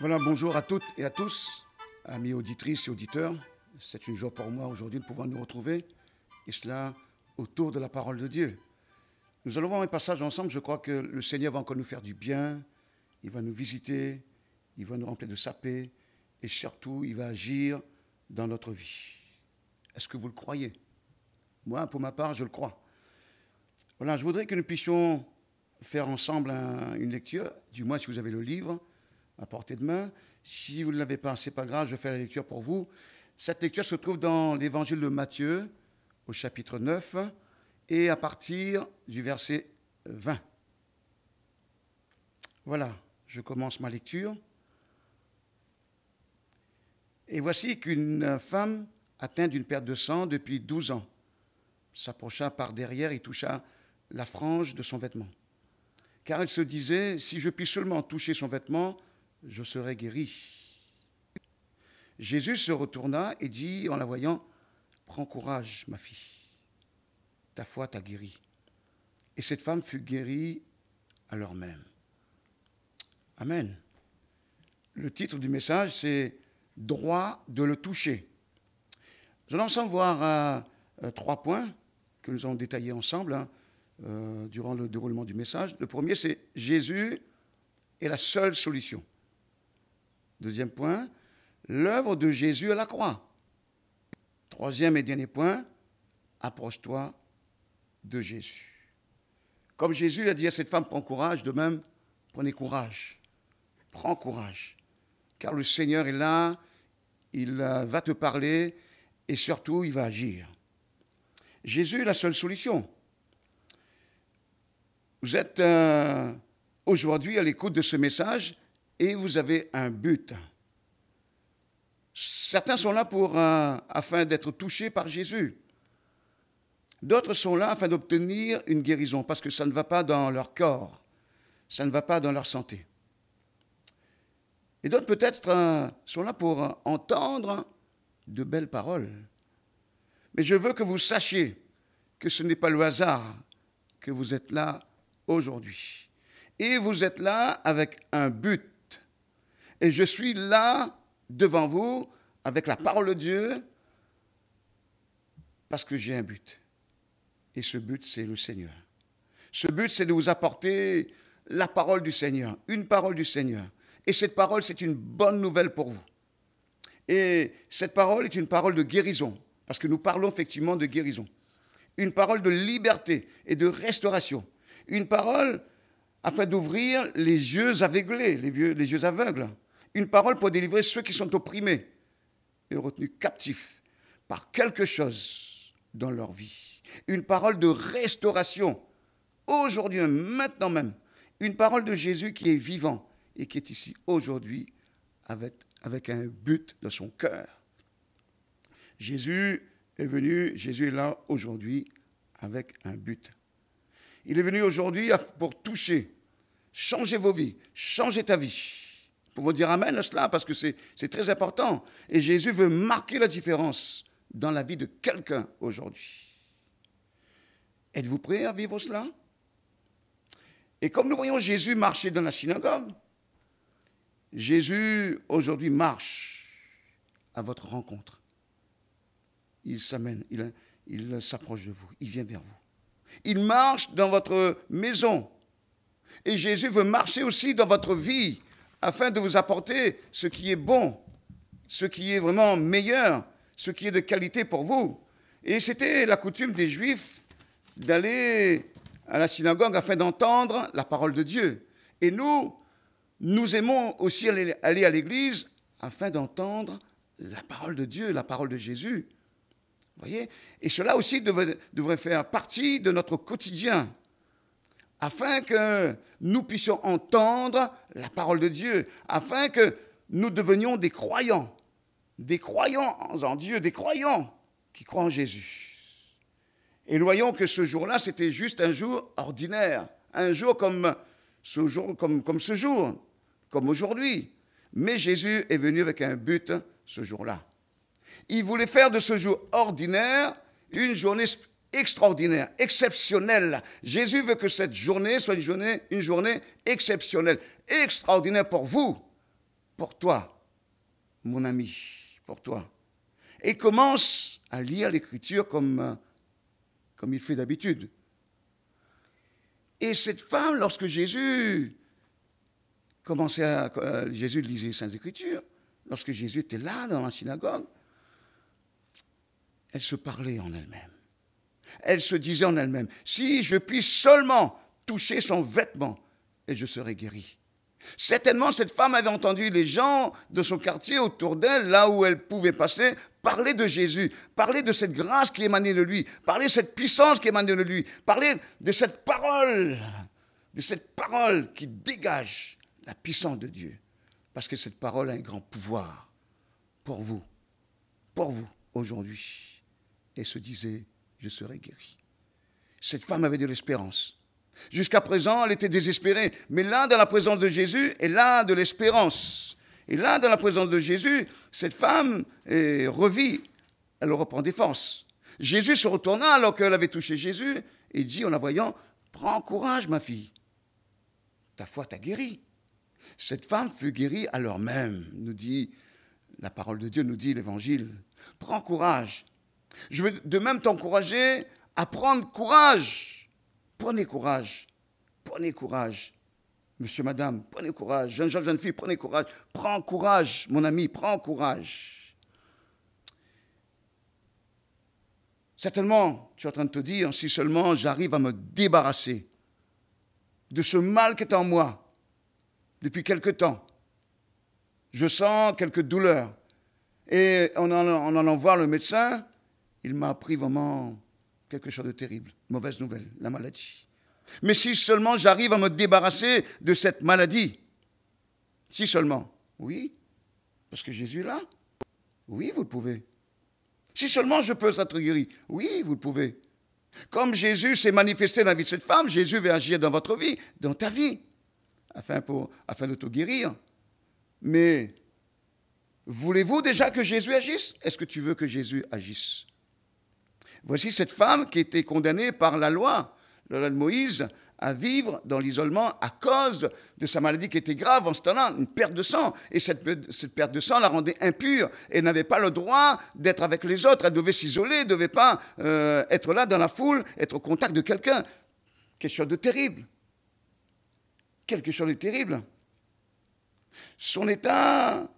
Voilà, bonjour à toutes et à tous, amis auditrices et auditeurs. C'est une joie pour moi aujourd'hui de pouvoir nous retrouver, et cela autour de la parole de Dieu. Nous allons voir un passage ensemble. Je crois que le Seigneur va encore nous faire du bien. Il va nous visiter, il va nous remplir de sa paix, et surtout, il va agir dans notre vie. Est-ce que vous le croyez Moi, pour ma part, je le crois. Voilà, je voudrais que nous puissions faire ensemble une lecture, du moins si vous avez le livre, à portée de main. Si vous ne l'avez pas, c'est pas grave, je vais faire la lecture pour vous. Cette lecture se trouve dans l'évangile de Matthieu, au chapitre 9, et à partir du verset 20. Voilà, je commence ma lecture. Et voici qu'une femme atteinte d'une perte de sang depuis 12 ans s'approcha par derrière et toucha la frange de son vêtement. Car elle se disait, si je puis seulement toucher son vêtement, je serai guéri. Jésus se retourna et dit en la voyant, Prends courage, ma fille, ta foi t'a guérie. Et cette femme fut guérie à l'heure même. Amen. Le titre du message, c'est Droit de le toucher. Nous allons ensemble voir euh, euh, trois points que nous allons détaillés ensemble hein, euh, durant le déroulement du message. Le premier, c'est Jésus est la seule solution. Deuxième point, l'œuvre de Jésus à la croix. Troisième et dernier point, approche-toi de Jésus. Comme Jésus a dit à cette femme, prends courage, de même, prenez courage. Prends courage. Car le Seigneur est là, il va te parler et surtout, il va agir. Jésus est la seule solution. Vous êtes euh, aujourd'hui à l'écoute de ce message et vous avez un but. Certains sont là pour, euh, afin d'être touchés par Jésus. D'autres sont là afin d'obtenir une guérison parce que ça ne va pas dans leur corps, ça ne va pas dans leur santé. Et d'autres peut-être euh, sont là pour euh, entendre de belles paroles. Mais je veux que vous sachiez que ce n'est pas le hasard que vous êtes là aujourd'hui. Et vous êtes là avec un but. Et je suis là devant vous avec la parole de Dieu parce que j'ai un but. Et ce but, c'est le Seigneur. Ce but, c'est de vous apporter la parole du Seigneur, une parole du Seigneur. Et cette parole, c'est une bonne nouvelle pour vous. Et cette parole est une parole de guérison, parce que nous parlons effectivement de guérison. Une parole de liberté et de restauration. Une parole afin d'ouvrir les yeux aveuglés, les yeux, les yeux aveugles une parole pour délivrer ceux qui sont opprimés et retenus captifs par quelque chose dans leur vie. Une parole de restauration, aujourd'hui, maintenant même. Une parole de Jésus qui est vivant et qui est ici aujourd'hui avec, avec un but dans son cœur. Jésus est venu, Jésus est là aujourd'hui avec un but. Il est venu aujourd'hui pour toucher, changer vos vies, changer ta vie pour vous dire Amen à cela, parce que c'est très important. Et Jésus veut marquer la différence dans la vie de quelqu'un aujourd'hui. Êtes-vous prêt à vivre cela Et comme nous voyons Jésus marcher dans la synagogue, Jésus aujourd'hui marche à votre rencontre. Il s'amène, il, il s'approche de vous, il vient vers vous. Il marche dans votre maison. Et Jésus veut marcher aussi dans votre vie afin de vous apporter ce qui est bon, ce qui est vraiment meilleur, ce qui est de qualité pour vous. Et c'était la coutume des Juifs d'aller à la synagogue afin d'entendre la parole de Dieu. Et nous, nous aimons aussi aller à l'église afin d'entendre la parole de Dieu, la parole de Jésus. Voyez Et cela aussi devrait, devrait faire partie de notre quotidien afin que nous puissions entendre la parole de Dieu, afin que nous devenions des croyants, des croyants en Dieu, des croyants qui croient en Jésus. Et nous voyons que ce jour-là, c'était juste un jour ordinaire, un jour comme ce jour, comme, comme ce jour, comme aujourd'hui. Mais Jésus est venu avec un but ce jour-là. Il voulait faire de ce jour ordinaire une journée extraordinaire, exceptionnel. Jésus veut que cette journée soit une journée, une journée exceptionnelle, extraordinaire pour vous, pour toi, mon ami, pour toi. Et commence à lire l'Écriture comme, euh, comme il fait d'habitude. Et cette femme, lorsque Jésus commençait à, euh, Jésus lisait les Saintes Écritures, lorsque Jésus était là dans la synagogue, elle se parlait en elle-même. Elle se disait en elle-même, si je puis seulement toucher son vêtement, et je serai guérie. Certainement, cette femme avait entendu les gens de son quartier autour d'elle, là où elle pouvait passer, parler de Jésus, parler de cette grâce qui émanait de lui, parler de cette puissance qui émanait de lui, parler de cette parole, de cette parole qui dégage la puissance de Dieu. Parce que cette parole a un grand pouvoir pour vous, pour vous aujourd'hui. Elle se disait, je serai guéri. Cette femme avait de l'espérance. Jusqu'à présent, elle était désespérée, mais là, dans la présence de Jésus, elle a de l'espérance. Et là, dans la présence de Jésus, cette femme est eh, revit, elle reprend défense. Jésus se retourna alors qu'elle avait touché Jésus et dit en la voyant, prends courage ma fille, ta foi t'a guérie. Cette femme fut guérie alors même, nous dit la parole de Dieu, nous dit l'évangile. Prends courage, je veux de même t'encourager à prendre courage. Prenez courage. Prenez courage. Monsieur, madame, prenez courage. Jeune, jeune, jeune fille, prenez courage. Prends courage, mon ami, prends courage. Certainement, tu es en train de te dire, si seulement j'arrive à me débarrasser de ce mal qui est en moi depuis quelque temps, je sens quelques douleurs. Et en, allant en le médecin, il m'a appris vraiment quelque chose de terrible, mauvaise nouvelle, la maladie. Mais si seulement j'arrive à me débarrasser de cette maladie, si seulement, oui, parce que Jésus est là, oui, vous le pouvez. Si seulement je peux être guéri, oui, vous le pouvez. Comme Jésus s'est manifesté dans la vie de cette femme, Jésus va agir dans votre vie, dans ta vie, afin, pour, afin de te guérir. Mais voulez-vous déjà que Jésus agisse Est-ce que tu veux que Jésus agisse Voici cette femme qui était condamnée par la loi, la loi de Moïse, à vivre dans l'isolement à cause de sa maladie qui était grave en ce temps-là, une perte de sang. Et cette, perte de sang la rendait impure et n'avait pas le droit d'être avec les autres. Elle devait s'isoler, ne devait pas euh, être là dans la foule, être au contact de quelqu'un. Quelque chose de terrible. Quelque chose de terrible. Son état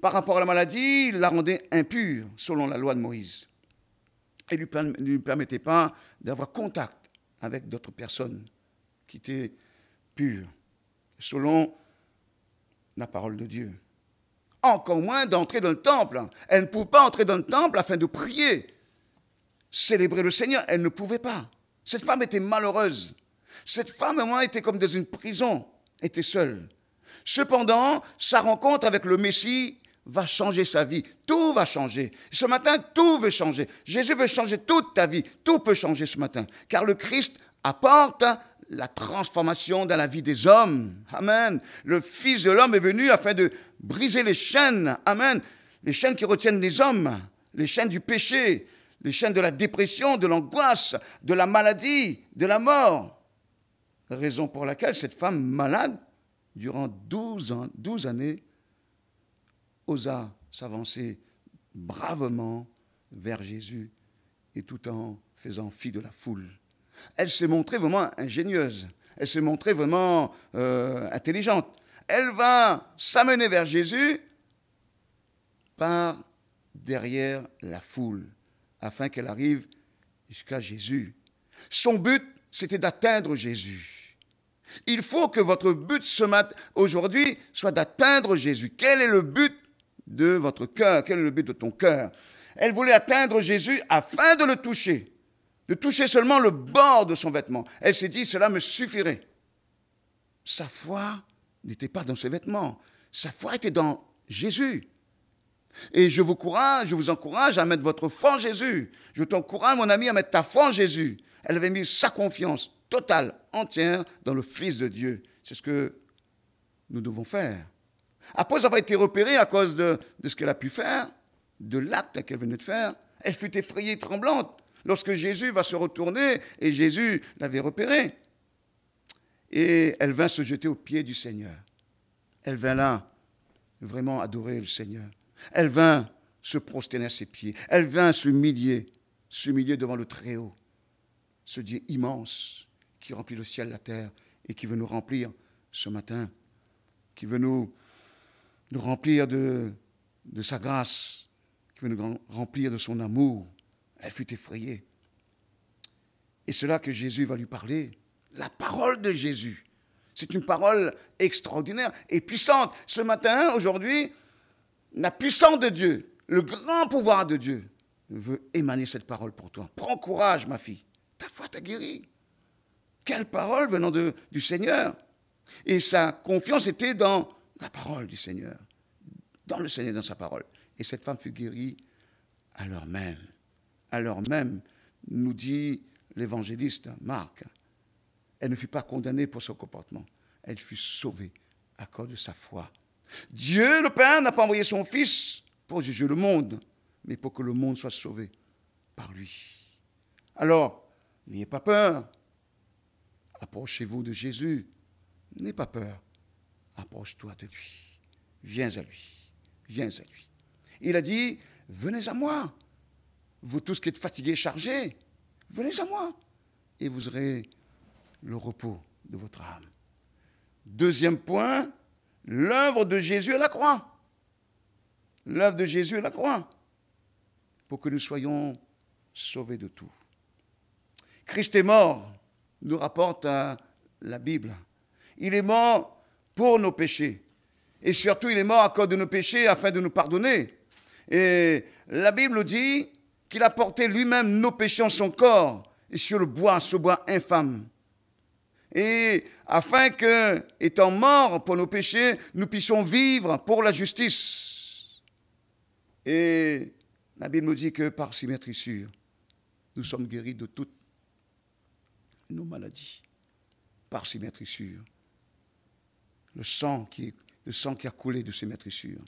par rapport à la maladie la rendait impure selon la loi de Moïse et ne lui, permettait pas d'avoir contact avec d'autres personnes qui étaient pures, selon la parole de Dieu. Encore moins d'entrer dans le temple. Elle ne pouvait pas entrer dans le temple afin de prier, célébrer le Seigneur. Elle ne pouvait pas. Cette femme était malheureuse. Cette femme, au moins, était comme dans une prison, était seule. Cependant, sa rencontre avec le Messie va changer sa vie. Tout va changer. Ce matin, tout veut changer. Jésus veut changer toute ta vie. Tout peut changer ce matin. Car le Christ apporte la transformation dans la vie des hommes. Amen. Le Fils de l'homme est venu afin de briser les chaînes. Amen. Les chaînes qui retiennent les hommes. Les chaînes du péché. Les chaînes de la dépression, de l'angoisse, de la maladie, de la mort. Raison pour laquelle cette femme malade, durant douze années, osa s'avancer bravement vers Jésus et tout en faisant fi de la foule. Elle s'est montrée vraiment ingénieuse, elle s'est montrée vraiment euh, intelligente. Elle va s'amener vers Jésus par derrière la foule, afin qu'elle arrive jusqu'à Jésus. Son but, c'était d'atteindre Jésus. Il faut que votre but ce matin, aujourd'hui, soit d'atteindre Jésus. Quel est le but de votre cœur. Quel est le but de ton cœur Elle voulait atteindre Jésus afin de le toucher, de toucher seulement le bord de son vêtement. Elle s'est dit, cela me suffirait. Sa foi n'était pas dans ses vêtements, sa foi était dans Jésus. Et je vous encourage, je vous encourage à mettre votre foi en Jésus. Je t'encourage, mon ami, à mettre ta foi en Jésus. Elle avait mis sa confiance totale, entière, dans le Fils de Dieu. C'est ce que nous devons faire. Après avoir été repérée à cause de, ce qu'elle a pu faire, de l'acte qu'elle venait de faire, elle fut effrayée et tremblante lorsque Jésus va se retourner et Jésus l'avait repérée. Et elle vint se jeter aux pieds du Seigneur. Elle vint là vraiment adorer le Seigneur. Elle vint se prosterner à ses pieds. Elle vint s'humilier, s'humilier devant le Très-Haut, ce Dieu immense qui remplit le ciel, la terre et qui veut nous remplir ce matin, qui veut nous nous remplir de, de sa grâce, qui veut nous remplir de son amour. Elle fut effrayée. Et c'est là que Jésus va lui parler. La parole de Jésus. C'est une parole extraordinaire et puissante. Ce matin, aujourd'hui, la puissance de Dieu, le grand pouvoir de Dieu, veut émaner cette parole pour toi. Prends courage, ma fille. Ta foi t'a guérie. Quelle parole venant de, du Seigneur. Et sa confiance était dans la parole du Seigneur, dans le Seigneur, dans sa parole. Et cette femme fut guérie à l'heure même. À l'heure même, nous dit l'évangéliste Marc, elle ne fut pas condamnée pour son comportement. Elle fut sauvée à cause de sa foi. Dieu, le Père, n'a pas envoyé son Fils pour juger le monde, mais pour que le monde soit sauvé par lui. Alors, n'ayez pas peur. Approchez-vous de Jésus. N'ayez pas peur approche-toi de lui. Viens à lui. Viens à lui. Il a dit, venez à moi. Vous tous qui êtes fatigués, chargés, venez à moi. Et vous aurez le repos de votre âme. Deuxième point, l'œuvre de Jésus à la croix. L'œuvre de Jésus à la croix. Pour que nous soyons sauvés de tout. Christ est mort, nous rapporte la Bible. Il est mort pour nos péchés. Et surtout, il est mort à cause de nos péchés afin de nous pardonner. Et la Bible nous dit qu'il a porté lui-même nos péchés en son corps et sur le bois, ce bois infâme. Et afin que, étant mort pour nos péchés, nous puissions vivre pour la justice. Et la Bible nous dit que par ses nous sommes guéris de toutes nos maladies. Par ses sûre le sang qui, le sang qui a coulé de ses maîtrissures.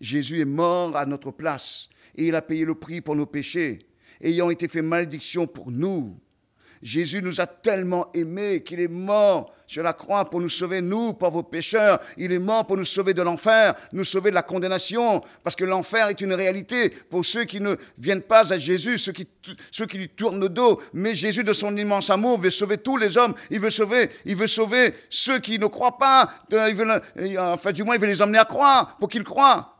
Jésus est mort à notre place et il a payé le prix pour nos péchés, ayant été fait malédiction pour nous, Jésus nous a tellement aimés qu'il est mort sur la croix pour nous sauver, nous, pour vos pécheurs. Il est mort pour nous sauver de l'enfer, nous sauver de la condamnation, parce que l'enfer est une réalité pour ceux qui ne viennent pas à Jésus, ceux qui, ceux qui lui tournent le dos. Mais Jésus, de son immense amour, veut sauver tous les hommes. Il veut sauver, il veut sauver ceux qui ne croient pas. Il veut, enfin, du moins, il veut les emmener à croire, pour qu'ils croient.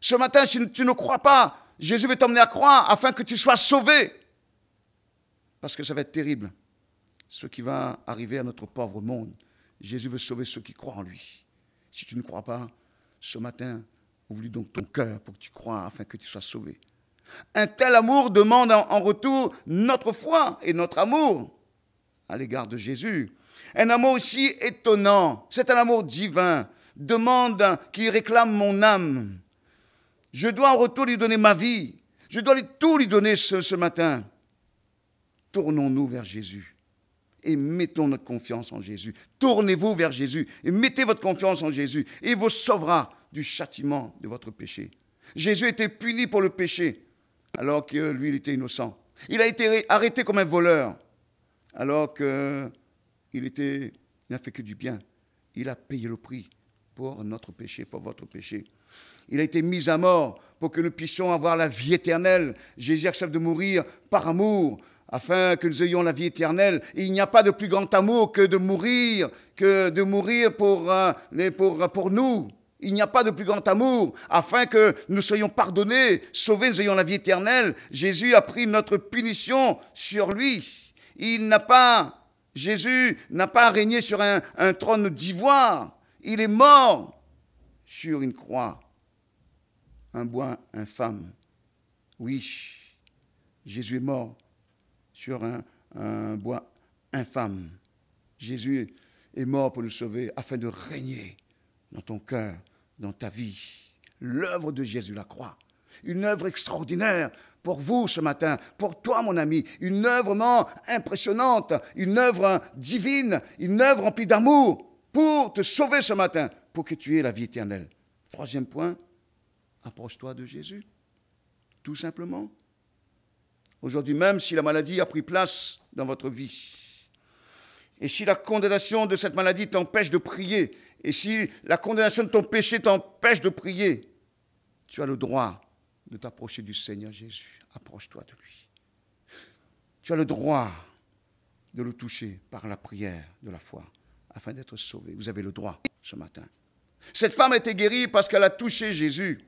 Ce matin, si tu ne crois pas, Jésus veut t'emmener à croire afin que tu sois sauvé parce que ça va être terrible, ce qui va arriver à notre pauvre monde. Jésus veut sauver ceux qui croient en lui. Si tu ne crois pas, ce matin, ouvre donc ton cœur pour que tu croies afin que tu sois sauvé. Un tel amour demande en retour notre foi et notre amour à l'égard de Jésus. Un amour aussi étonnant, c'est un amour divin, demande qui réclame mon âme. Je dois en retour lui donner ma vie. Je dois tout lui donner ce matin tournons-nous vers Jésus et mettons notre confiance en Jésus. Tournez-vous vers Jésus et mettez votre confiance en Jésus et il vous sauvera du châtiment de votre péché. Jésus était puni pour le péché alors que lui, il était innocent. Il a été arrêté comme un voleur alors qu'il n'a fait que du bien. Il a payé le prix pour notre péché, pour votre péché. Il a été mis à mort pour que nous puissions avoir la vie éternelle. Jésus accepte de mourir par amour, afin que nous ayons la vie éternelle. il n'y a pas de plus grand amour que de mourir, que de mourir pour, euh, euh, pour, nous. Il n'y a pas de plus grand amour, afin que nous soyons pardonnés, sauvés, nous ayons la vie éternelle. Jésus a pris notre punition sur lui. Il n'a pas, Jésus n'a pas régné sur un, un trône d'ivoire. Il est mort sur une croix. Un bois infâme. Oui, Jésus est mort sur un, bois infâme. Jésus est mort pour nous sauver afin de régner dans ton cœur, dans ta vie. L'œuvre de Jésus, la croix. Une œuvre extraordinaire pour vous ce matin, pour toi mon ami. Une œuvre impressionnante, une œuvre divine, une œuvre remplie d'amour pour te sauver ce matin, pour que tu aies la vie éternelle. Troisième point, approche-toi de Jésus. Tout simplement, aujourd'hui même si la maladie a pris place dans votre vie. Et si la condamnation de cette maladie t'empêche de prier, et si la condamnation de ton péché t'empêche de prier, tu as le droit de t'approcher du Seigneur Jésus. Approche-toi de lui. Tu as le droit de le toucher par la prière de la foi afin d'être sauvé. Vous avez le droit ce matin. Cette femme a été guérie parce qu'elle a touché Jésus,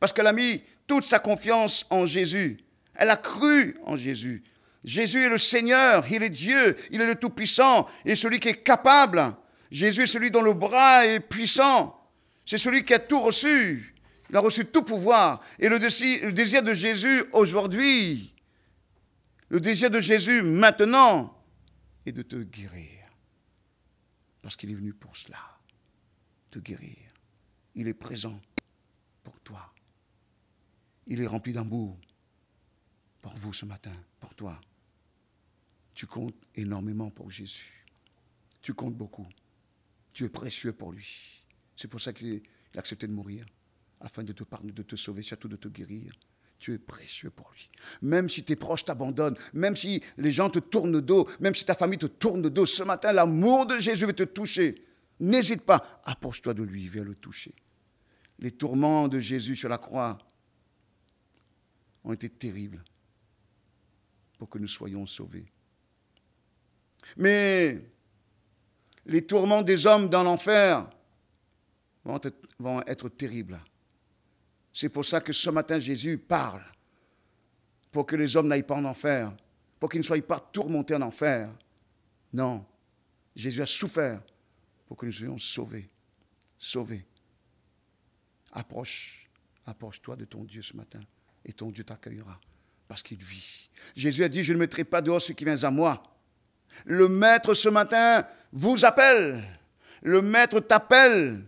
parce qu'elle a mis toute sa confiance en Jésus. Elle a cru en Jésus. Jésus est le Seigneur, il est Dieu, il est le Tout-Puissant, et celui qui est capable. Jésus est celui dont le bras est puissant. C'est celui qui a tout reçu. Il a reçu tout pouvoir. Et le désir de Jésus aujourd'hui, le désir de Jésus maintenant, est de te guérir. Parce qu'il est venu pour cela, te guérir. Il est présent pour toi. Il est rempli d'amour pour vous ce matin, pour toi. Tu comptes énormément pour Jésus. Tu comptes beaucoup. Tu es précieux pour lui. C'est pour ça qu'il a accepté de mourir, afin de te pardonner, de te sauver, surtout de te guérir. Tu es précieux pour lui. Même si tes proches t'abandonnent, même si les gens te tournent le dos, même si ta famille te tourne le dos, ce matin, l'amour de Jésus va te toucher. N'hésite pas, approche-toi de lui, viens le toucher. Les tourments de Jésus sur la croix ont été terribles pour que nous soyons sauvés. Mais les tourments des hommes dans l'enfer vont, être terribles. C'est pour ça que ce matin, Jésus parle pour que les hommes n'aillent pas en enfer, pour qu'ils ne soient pas tourmentés en enfer. Non, Jésus a souffert pour que nous soyons sauvés, sauvés. Approche, approche-toi de ton Dieu ce matin et ton Dieu t'accueillera parce qu'il vit. Jésus a dit, je ne mettrai pas dehors ceux qui viennent à moi. Le Maître ce matin vous appelle. Le Maître t'appelle.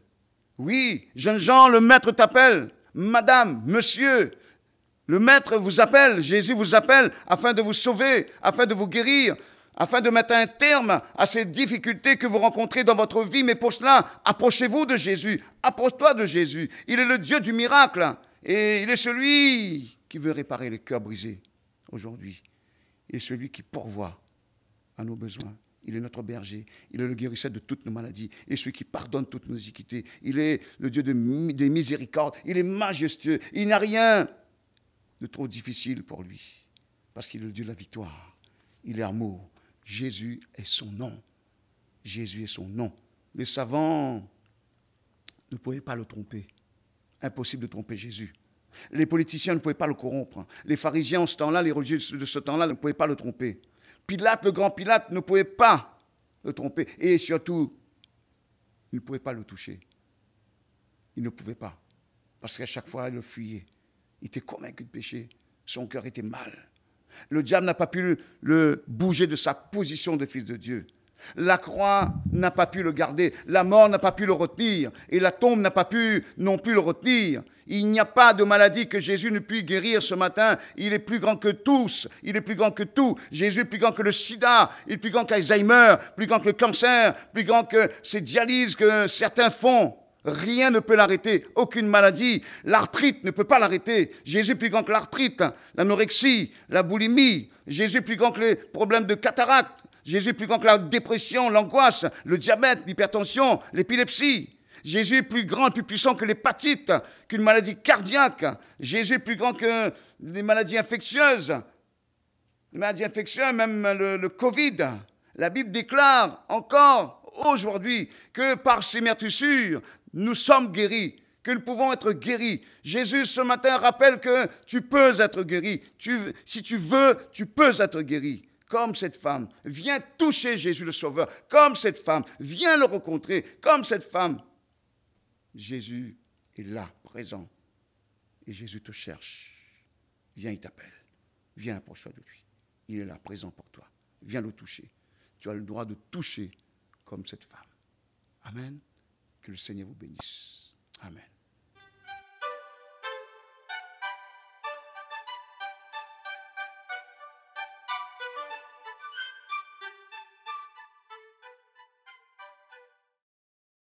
Oui, jeune gens, le Maître t'appelle. Madame, monsieur, le Maître vous appelle. Jésus vous appelle afin de vous sauver, afin de vous guérir, afin de mettre un terme à ces difficultés que vous rencontrez dans votre vie. Mais pour cela, approchez-vous de Jésus. Approche-toi de Jésus. Il est le Dieu du miracle. Et il est celui qui veut réparer le cœur brisé aujourd'hui est celui qui pourvoit à nos besoins. Il est notre berger, il est le guérisseur de toutes nos maladies, il est celui qui pardonne toutes nos iniquités, il est le Dieu des miséricordes, il est majestueux, il n'a rien de trop difficile pour lui, parce qu'il est le Dieu de la victoire, il est amour, Jésus est son nom, Jésus est son nom. Les savants ne pouvaient pas le tromper, impossible de tromper Jésus. Les politiciens ne pouvaient pas le corrompre. Hein. Les pharisiens en ce temps-là, les religieux de ce temps-là ne pouvaient pas le tromper. Pilate, le grand Pilate, ne pouvait pas le tromper. Et surtout, il ne pouvait pas le toucher. Il ne pouvait pas. Parce qu'à chaque fois, il le fuyait. Il était convaincu de péché. Son cœur était mal. Le diable n'a pas pu le bouger de sa position de fils de Dieu. La croix n'a pas pu le garder, la mort n'a pas pu le retenir, et la tombe n'a pas pu non plus le retenir. Il n'y a pas de maladie que Jésus ne puisse guérir ce matin. Il est plus grand que tous, il est plus grand que tout. Jésus est plus grand que le sida, il est plus grand qu'Alzheimer, plus grand que le cancer, plus grand que ces dialyses que certains font. Rien ne peut l'arrêter, aucune maladie. L'arthrite ne peut pas l'arrêter. Jésus est plus grand que l'arthrite, l'anorexie, la boulimie. Jésus est plus grand que les problèmes de cataracte. Jésus plus grand que la dépression, l'angoisse, le diabète, l'hypertension, l'épilepsie. Jésus est plus grand, plus puissant que l'hépatite, qu'une maladie cardiaque. Jésus est plus grand que les maladies infectieuses. Les maladies infectieuses, même le, Covid. La Bible déclare encore aujourd'hui que par ses meurtrissures, nous sommes guéris, que nous pouvons être guéris. Jésus ce matin rappelle que tu peux être guéri. si tu veux, tu peux être guéri comme cette femme. Viens toucher Jésus le Sauveur, comme cette femme. Viens le rencontrer, comme cette femme. Jésus est là, présent. Et Jésus te cherche. Viens, il t'appelle. Viens, approche-toi de lui. Il est là, présent pour toi. Viens le toucher. Tu as le droit de toucher comme cette femme. Amen. Que le Seigneur vous bénisse. Amen.